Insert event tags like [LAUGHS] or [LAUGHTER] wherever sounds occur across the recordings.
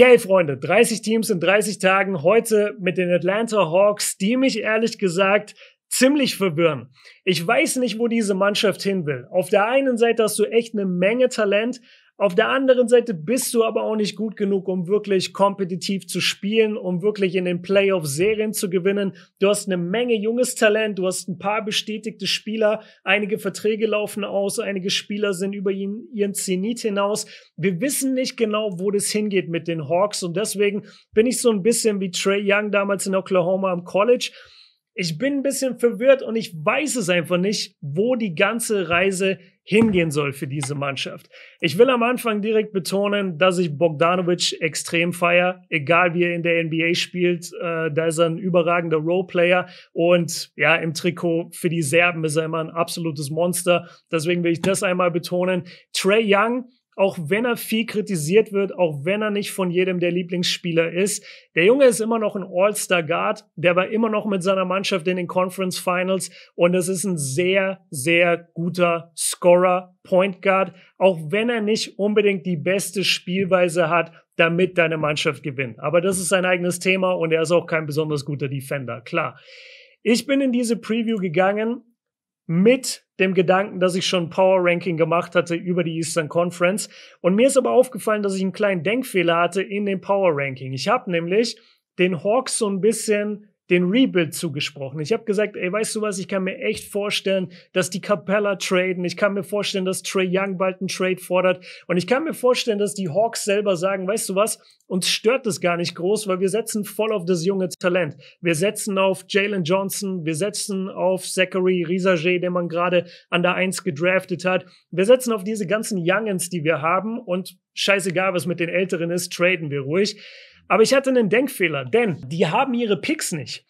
Okay, Freunde, 30 Teams in 30 Tagen. Heute mit den Atlanta Hawks, die mich ehrlich gesagt ziemlich verwirren. Ich weiß nicht, wo diese Mannschaft hin will. Auf der einen Seite hast du echt eine Menge Talent, auf der anderen Seite bist du aber auch nicht gut genug, um wirklich kompetitiv zu spielen, um wirklich in den Playoff-Serien zu gewinnen. Du hast eine Menge junges Talent, du hast ein paar bestätigte Spieler, einige Verträge laufen aus, einige Spieler sind über ihren Zenit hinaus. Wir wissen nicht genau, wo das hingeht mit den Hawks und deswegen bin ich so ein bisschen wie Trey Young damals in Oklahoma am College. Ich bin ein bisschen verwirrt und ich weiß es einfach nicht, wo die ganze Reise hingehen soll für diese Mannschaft. Ich will am Anfang direkt betonen, dass ich Bogdanovic extrem feier, egal wie er in der NBA spielt. Äh, da ist er ein überragender Roleplayer und ja, im Trikot für die Serben ist er immer ein absolutes Monster. Deswegen will ich das einmal betonen. Trey Young, auch wenn er viel kritisiert wird, auch wenn er nicht von jedem der Lieblingsspieler ist. Der Junge ist immer noch ein All-Star-Guard, der war immer noch mit seiner Mannschaft in den Conference Finals und es ist ein sehr, sehr guter Scorer, Point Guard, auch wenn er nicht unbedingt die beste Spielweise hat, damit deine Mannschaft gewinnt. Aber das ist sein eigenes Thema und er ist auch kein besonders guter Defender, klar. Ich bin in diese Preview gegangen mit dem Gedanken, dass ich schon Power Ranking gemacht hatte über die Eastern Conference. Und mir ist aber aufgefallen, dass ich einen kleinen Denkfehler hatte in dem Power Ranking. Ich habe nämlich den Hawks so ein bisschen den Rebuild zugesprochen. Ich habe gesagt, ey, weißt du was, ich kann mir echt vorstellen, dass die Capella traden. Ich kann mir vorstellen, dass Trey Young bald einen Trade fordert. Und ich kann mir vorstellen, dass die Hawks selber sagen, weißt du was, uns stört das gar nicht groß, weil wir setzen voll auf das junge Talent. Wir setzen auf Jalen Johnson, wir setzen auf Zachary Risager, den man gerade an der Eins gedraftet hat. Wir setzen auf diese ganzen Youngins, die wir haben und scheißegal, was mit den Älteren ist, traden wir ruhig. Aber ich hatte einen Denkfehler, denn die haben ihre Picks nicht.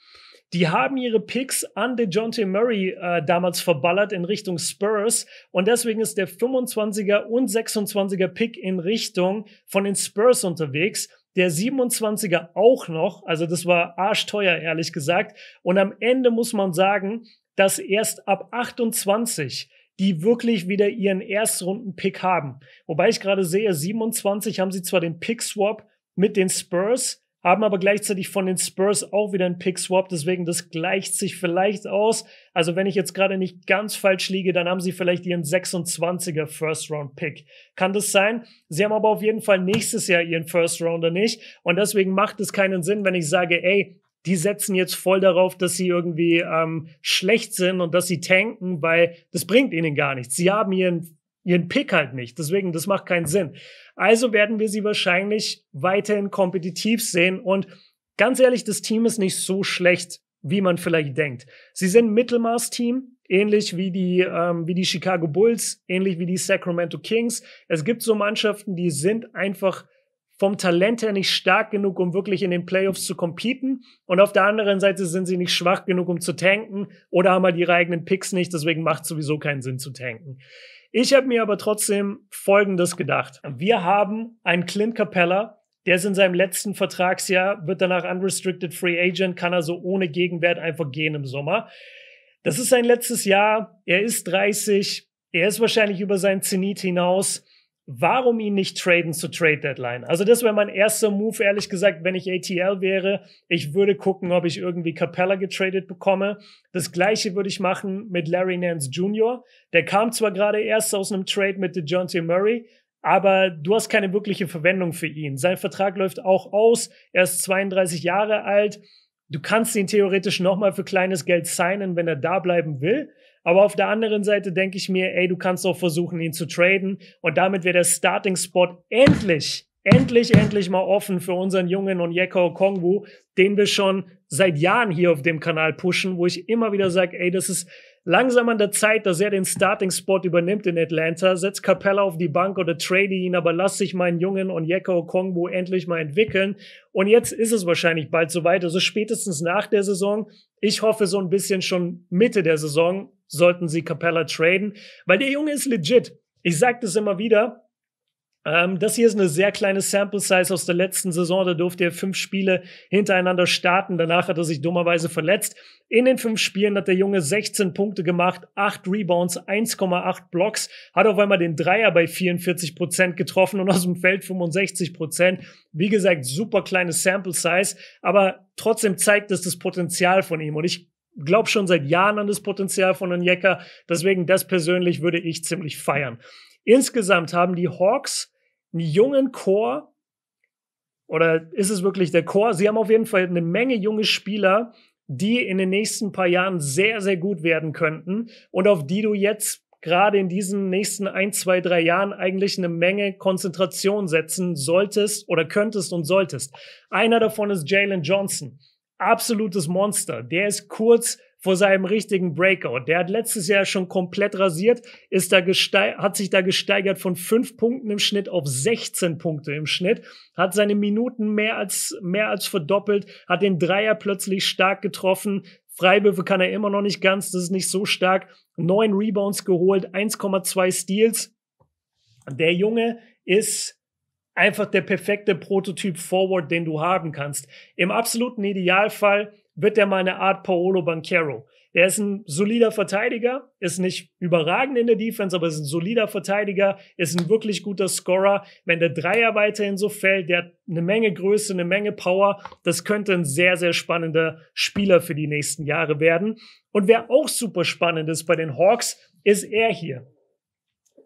Die haben ihre Picks an DeJounte Murray äh, damals verballert in Richtung Spurs und deswegen ist der 25er und 26er Pick in Richtung von den Spurs unterwegs. Der 27er auch noch, also das war arschteuer, ehrlich gesagt. Und am Ende muss man sagen, dass erst ab 28 die wirklich wieder ihren Erstrunden-Pick haben. Wobei ich gerade sehe, 27 haben sie zwar den Pick-Swap mit den Spurs, haben aber gleichzeitig von den Spurs auch wieder einen Pick-Swap, deswegen das gleicht sich vielleicht aus. Also wenn ich jetzt gerade nicht ganz falsch liege, dann haben sie vielleicht ihren 26er First-Round-Pick. Kann das sein? Sie haben aber auf jeden Fall nächstes Jahr ihren First-Rounder nicht und deswegen macht es keinen Sinn, wenn ich sage, ey, die setzen jetzt voll darauf, dass sie irgendwie ähm, schlecht sind und dass sie tanken, weil das bringt ihnen gar nichts. Sie haben ihren ihren Pick halt nicht. Deswegen, das macht keinen Sinn. Also werden wir sie wahrscheinlich weiterhin kompetitiv sehen. Und ganz ehrlich, das Team ist nicht so schlecht, wie man vielleicht denkt. Sie sind Mittelmaß-Team, ähnlich wie die, ähm, wie die Chicago Bulls, ähnlich wie die Sacramento Kings. Es gibt so Mannschaften, die sind einfach vom Talent her nicht stark genug, um wirklich in den Playoffs zu competen. Und auf der anderen Seite sind sie nicht schwach genug, um zu tanken oder haben halt ihre eigenen Picks nicht. Deswegen macht sowieso keinen Sinn zu tanken. Ich habe mir aber trotzdem Folgendes gedacht. Wir haben einen Clint Capella, der ist in seinem letzten Vertragsjahr, wird danach unrestricted free agent, kann also ohne Gegenwert einfach gehen im Sommer. Das ist sein letztes Jahr, er ist 30, er ist wahrscheinlich über seinen Zenit hinaus warum ihn nicht traden zu Trade Deadline? Also das wäre mein erster Move, ehrlich gesagt, wenn ich ATL wäre. Ich würde gucken, ob ich irgendwie Capella getradet bekomme. Das gleiche würde ich machen mit Larry Nance Jr. Der kam zwar gerade erst aus einem Trade mit DeJounte Murray, aber du hast keine wirkliche Verwendung für ihn. Sein Vertrag läuft auch aus. Er ist 32 Jahre alt du kannst ihn theoretisch nochmal für kleines Geld signen, wenn er da bleiben will. Aber auf der anderen Seite denke ich mir, ey, du kannst auch versuchen, ihn zu traden. Und damit wäre der Starting Spot endlich, endlich, endlich mal offen für unseren Jungen und Yeko Kongwu, den wir schon seit Jahren hier auf dem Kanal pushen, wo ich immer wieder sage, ey, das ist Langsam an der Zeit, dass er den Starting-Spot übernimmt in Atlanta. Setz Capella auf die Bank oder trade ihn, aber lass sich meinen Jungen und Yeko Kongbu endlich mal entwickeln. Und jetzt ist es wahrscheinlich bald soweit, also spätestens nach der Saison. Ich hoffe so ein bisschen schon Mitte der Saison sollten sie Capella traden, weil der Junge ist legit. Ich sage das immer wieder, ähm, das hier ist eine sehr kleine Sample Size aus der letzten Saison. Da durfte er fünf Spiele hintereinander starten. Danach hat er sich dummerweise verletzt. In den fünf Spielen hat der Junge 16 Punkte gemacht, 8 Rebounds, 1,8 Blocks, hat auf einmal den Dreier bei 44 Prozent getroffen und aus dem Feld 65 Prozent. Wie gesagt, super kleine Sample Size, aber trotzdem zeigt es das Potenzial von ihm. Und ich glaube schon seit Jahren an das Potenzial von Onyeka. Deswegen das persönlich würde ich ziemlich feiern. Insgesamt haben die Hawks einen jungen Chor. Oder ist es wirklich der Chor? Sie haben auf jeden Fall eine Menge junge Spieler, die in den nächsten paar Jahren sehr, sehr gut werden könnten und auf die du jetzt gerade in diesen nächsten ein, zwei, drei Jahren eigentlich eine Menge Konzentration setzen solltest oder könntest und solltest. Einer davon ist Jalen Johnson. Absolutes Monster. Der ist kurz, vor seinem richtigen Breakout. Der hat letztes Jahr schon komplett rasiert, ist da hat sich da gesteigert von fünf Punkten im Schnitt auf 16 Punkte im Schnitt, hat seine Minuten mehr als, mehr als verdoppelt, hat den Dreier plötzlich stark getroffen. Freiwürfe kann er immer noch nicht ganz, das ist nicht so stark. Neun Rebounds geholt, 1,2 Steals. Der Junge ist einfach der perfekte Prototyp Forward, den du haben kannst. Im absoluten Idealfall wird der mal eine Art Paolo Banquero. Er ist ein solider Verteidiger, ist nicht überragend in der Defense, aber ist ein solider Verteidiger, ist ein wirklich guter Scorer. Wenn der Dreier weiterhin so fällt, der hat eine Menge Größe, eine Menge Power. Das könnte ein sehr, sehr spannender Spieler für die nächsten Jahre werden. Und wer auch super spannend ist bei den Hawks, ist er hier.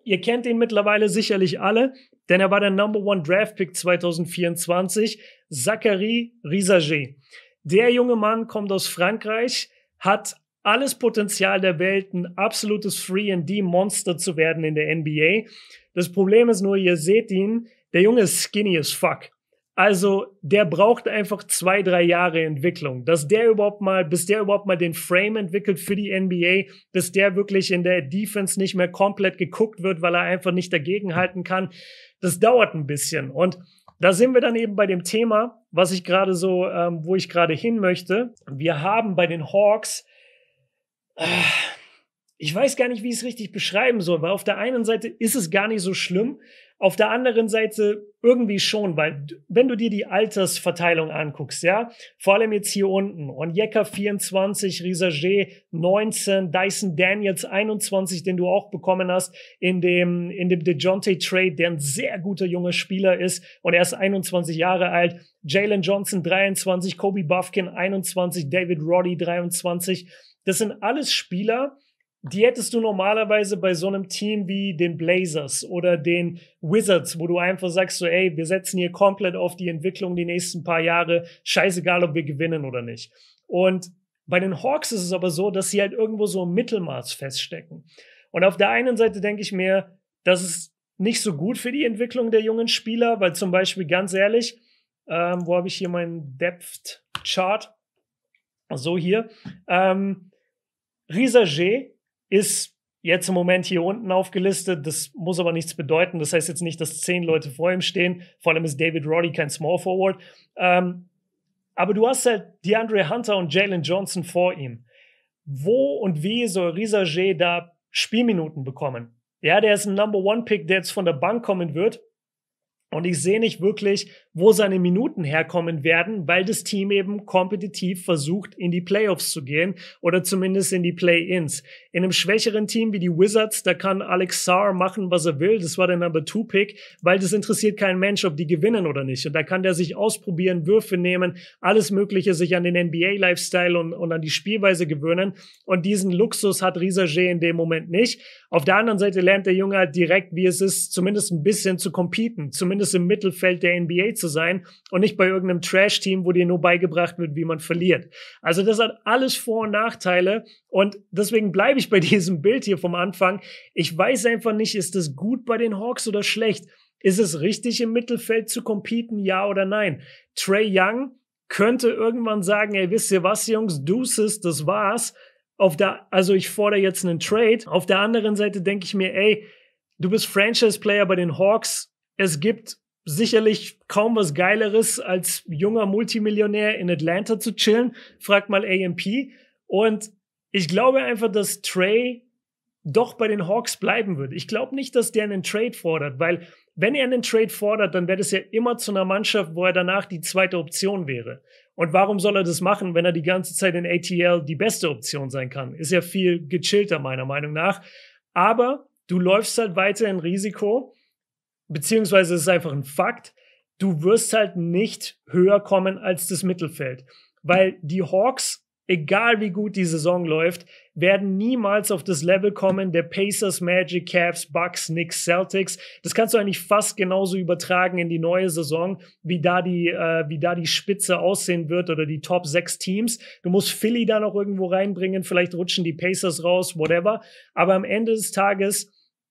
Ihr kennt ihn mittlerweile sicherlich alle, denn er war der Number One Draft Pick 2024, Zachary Risager. Der junge Mann kommt aus Frankreich, hat alles Potenzial der Welt, ein absolutes Free-and-D-Monster zu werden in der NBA. Das Problem ist nur, ihr seht ihn, der Junge ist skinny as fuck. Also, der braucht einfach zwei, drei Jahre Entwicklung, dass der überhaupt mal, bis der überhaupt mal den Frame entwickelt für die NBA, bis der wirklich in der Defense nicht mehr komplett geguckt wird, weil er einfach nicht dagegenhalten kann. Das dauert ein bisschen. Und da sind wir dann eben bei dem Thema, was ich gerade so, ähm, wo ich gerade hin möchte. Wir haben bei den Hawks äh, ich weiß gar nicht, wie ich es richtig beschreiben soll, weil auf der einen Seite ist es gar nicht so schlimm, auf der anderen Seite irgendwie schon, weil wenn du dir die Altersverteilung anguckst, ja, vor allem jetzt hier unten, Onyeka 24, Risager 19, Dyson Daniels 21, den du auch bekommen hast in dem, in dem DeJounte Trade, der ein sehr guter junger Spieler ist und er ist 21 Jahre alt, Jalen Johnson 23, Kobe Buffkin 21, David Roddy 23, das sind alles Spieler, die hättest du normalerweise bei so einem Team wie den Blazers oder den Wizards, wo du einfach sagst so, ey, wir setzen hier komplett auf die Entwicklung die nächsten paar Jahre, scheißegal, ob wir gewinnen oder nicht. Und bei den Hawks ist es aber so, dass sie halt irgendwo so im Mittelmaß feststecken. Und auf der einen Seite denke ich mir, das ist nicht so gut für die Entwicklung der jungen Spieler, weil zum Beispiel ganz ehrlich, ähm, wo habe ich hier meinen Depth Chart? So hier. Ähm, Risa G ist jetzt im Moment hier unten aufgelistet. Das muss aber nichts bedeuten. Das heißt jetzt nicht, dass zehn Leute vor ihm stehen. Vor allem ist David Roddy kein Small Forward. Ähm, aber du hast halt DeAndre Hunter und Jalen Johnson vor ihm. Wo und wie soll Risa G da Spielminuten bekommen? Ja, der ist ein Number One Pick, der jetzt von der Bank kommen wird. Und ich sehe nicht wirklich, wo seine Minuten herkommen werden, weil das Team eben kompetitiv versucht, in die Playoffs zu gehen oder zumindest in die Play-ins. In einem schwächeren Team wie die Wizards, da kann Alex Saar machen, was er will. Das war der Number Two Pick, weil das interessiert keinen Mensch, ob die gewinnen oder nicht. Und da kann der sich ausprobieren, Würfe nehmen, alles Mögliche, sich an den NBA-Lifestyle und, und, an die Spielweise gewöhnen. Und diesen Luxus hat Risa G in dem Moment nicht. Auf der anderen Seite lernt der Junge halt direkt, wie es ist, zumindest ein bisschen zu competen, zumindest im Mittelfeld der NBA zu sein und nicht bei irgendeinem Trash-Team, wo dir nur beigebracht wird, wie man verliert. Also das hat alles Vor- und Nachteile und deswegen bleibe ich bei [LAUGHS] diesem Bild hier vom Anfang. Ich weiß einfach nicht, ist das gut bei den Hawks oder schlecht? Ist es richtig, im Mittelfeld zu competen, ja oder nein? Trey Young könnte irgendwann sagen, ey, wisst ihr was, Jungs, Deuces, das war's. Auf der, also ich fordere jetzt einen Trade. Auf der anderen Seite denke ich mir, ey, du bist Franchise-Player bei den Hawks. Es gibt sicherlich kaum was Geileres, als junger Multimillionär in Atlanta zu chillen. Frag mal AMP. Und ich glaube einfach, dass Trey doch bei den Hawks bleiben wird. Ich glaube nicht, dass der einen Trade fordert, weil wenn er einen Trade fordert, dann wäre das ja immer zu einer Mannschaft, wo er danach die zweite Option wäre. Und warum soll er das machen, wenn er die ganze Zeit in ATL die beste Option sein kann? Ist ja viel gechillter, meiner Meinung nach. Aber du läufst halt weiter in Risiko, beziehungsweise es ist einfach ein Fakt, du wirst halt nicht höher kommen als das Mittelfeld. Weil die Hawks egal wie gut die Saison läuft, werden niemals auf das Level kommen der Pacers, Magic, Cavs, Bucks, Knicks, Celtics. Das kannst du eigentlich fast genauso übertragen in die neue Saison, wie da die, äh, wie da die Spitze aussehen wird oder die Top 6 Teams. Du musst Philly da noch irgendwo reinbringen, vielleicht rutschen die Pacers raus, whatever. Aber am Ende des Tages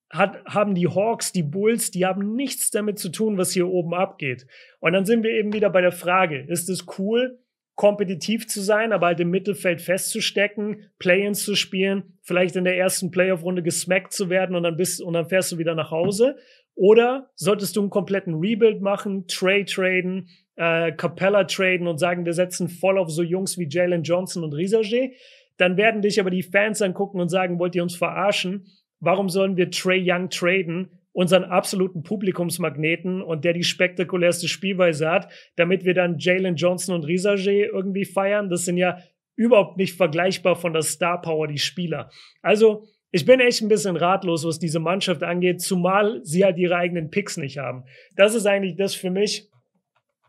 hat, haben die Hawks, die Bulls, die haben nichts damit zu tun, was hier oben abgeht. Und dann sind wir eben wieder bei der Frage, ist es cool, kompetitiv zu sein, aber halt im Mittelfeld festzustecken, Play-ins zu spielen, vielleicht in der ersten Playoff-Runde gesmackt zu werden und dann bist und dann fährst du wieder nach Hause. Oder solltest du einen kompletten Rebuild machen, Trade traden, äh, Capella traden und sagen, wir setzen voll auf so Jungs wie Jalen Johnson und Risager. Dann werden dich aber die Fans angucken und sagen, wollt ihr uns verarschen? Warum sollen wir Trey Young traden, unseren absoluten Publikumsmagneten und der die spektakulärste Spielweise hat, damit wir dann Jalen Johnson und Risage irgendwie feiern. Das sind ja überhaupt nicht vergleichbar von der Star Power die Spieler. Also ich bin echt ein bisschen ratlos, was diese Mannschaft angeht, zumal sie halt ihre eigenen Picks nicht haben. Das ist eigentlich das für mich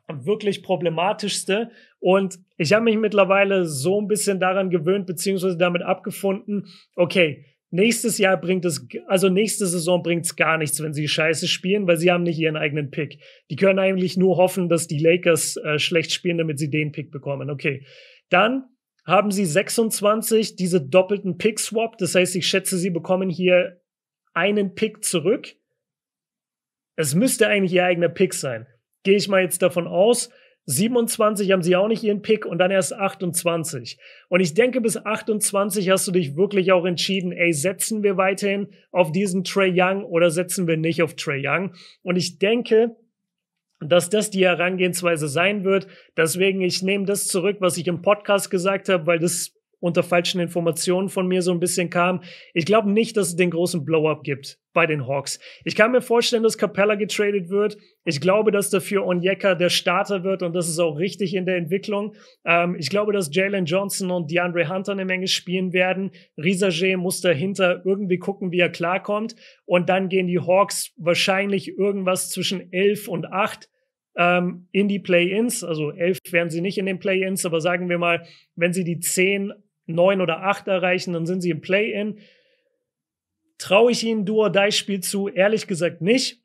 wirklich problematischste. Und ich habe mich mittlerweile so ein bisschen daran gewöhnt, beziehungsweise damit abgefunden, okay, Nächstes Jahr bringt es, also nächste Saison bringt es gar nichts, wenn sie scheiße spielen, weil sie haben nicht ihren eigenen Pick. Die können eigentlich nur hoffen, dass die Lakers äh, schlecht spielen, damit sie den Pick bekommen. Okay. Dann haben sie 26 diese doppelten Pick-Swap. Das heißt, ich schätze, sie bekommen hier einen Pick zurück. Es müsste eigentlich ihr eigener Pick sein. Gehe ich mal jetzt davon aus. 27 haben sie auch nicht ihren Pick und dann erst 28. Und ich denke, bis 28 hast du dich wirklich auch entschieden, ey, setzen wir weiterhin auf diesen Trey Young oder setzen wir nicht auf Trey Young? Und ich denke, dass das die Herangehensweise sein wird. Deswegen, ich nehme das zurück, was ich im Podcast gesagt habe, weil das unter falschen Informationen von mir so ein bisschen kam. Ich glaube nicht, dass es den großen Blow-up gibt bei den Hawks. Ich kann mir vorstellen, dass Capella getradet wird. Ich glaube, dass dafür Onyeka der Starter wird und das ist auch richtig in der Entwicklung. Ähm, ich glaube, dass Jalen Johnson und DeAndre Hunter eine Menge spielen werden. Risage muss dahinter irgendwie gucken, wie er klarkommt. Und dann gehen die Hawks wahrscheinlich irgendwas zwischen 11 und 8 ähm, in die Play-Ins. Also 11 werden sie nicht in den Play-Ins, aber sagen wir mal, wenn sie die 10, 9 oder 8 erreichen, dann sind sie im Play-In. Traue ich ihnen Duo-Dei-Spiel zu? Ehrlich gesagt nicht.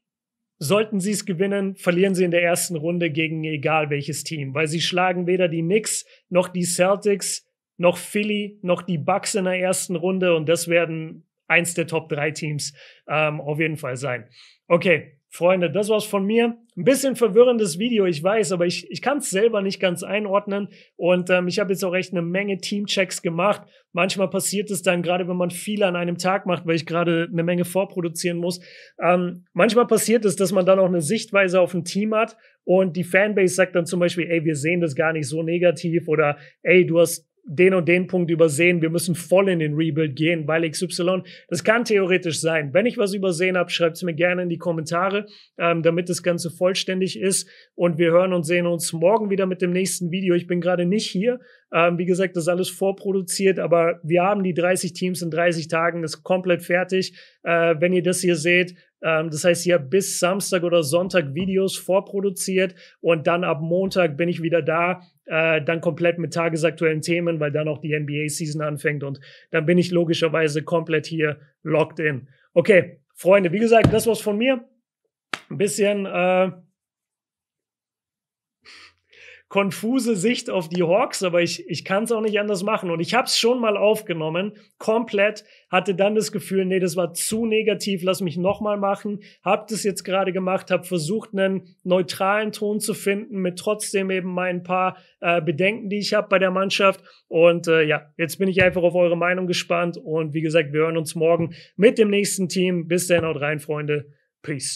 Sollten sie es gewinnen, verlieren sie in der ersten Runde gegen egal welches Team, weil sie schlagen weder die Knicks noch die Celtics noch Philly noch die Bucks in der ersten Runde und das werden eins der Top 3 Teams ähm, auf jeden Fall sein. Okay, Freunde, das war's von mir. Ein bisschen verwirrendes Video, ich weiß, aber ich, ich kann es selber nicht ganz einordnen. Und ähm, ich habe jetzt auch echt eine Menge Teamchecks gemacht. Manchmal passiert es dann, gerade wenn man viel an einem Tag macht, weil ich gerade eine Menge vorproduzieren muss. Ähm, manchmal passiert es, dass man dann auch eine Sichtweise auf ein Team hat und die Fanbase sagt dann zum Beispiel, ey, wir sehen das gar nicht so negativ oder ey, du hast den und den Punkt übersehen, wir müssen voll in den Rebuild gehen, weil XY, das kann theoretisch sein. Wenn ich was übersehen habe, schreibt es mir gerne in die Kommentare, ähm, damit das Ganze vollständig ist. Und wir hören und sehen uns morgen wieder mit dem nächsten Video. Ich bin gerade nicht hier. Ähm, wie gesagt, das ist alles vorproduziert, aber wir haben die 30 Teams in 30 Tagen, ist komplett fertig. Äh, wenn ihr das hier seht, ähm, das heißt, ich habe bis Samstag oder Sonntag Videos vorproduziert und dann ab Montag bin ich wieder da, äh, dann komplett mit tagesaktuellen Themen, weil dann auch die NBA-Season anfängt und dann bin ich logischerweise komplett hier locked in. Okay, Freunde, wie gesagt, das war's von mir. Ein bisschen äh, konfuse Sicht auf die Hawks, aber ich, ich kann es auch nicht anders machen. Und ich habe es schon mal aufgenommen, komplett, hatte dann das Gefühl, nee, das war zu negativ, lass mich nochmal machen. Hab das jetzt gerade gemacht, habe versucht, einen neutralen Ton zu finden, mit trotzdem eben meinen paar äh, Bedenken, die ich habe bei der Mannschaft. Und äh, ja, jetzt bin ich einfach auf eure Meinung gespannt. Und wie gesagt, wir hören uns morgen mit dem nächsten Team. Bis dann, haut rein, Freunde. Peace.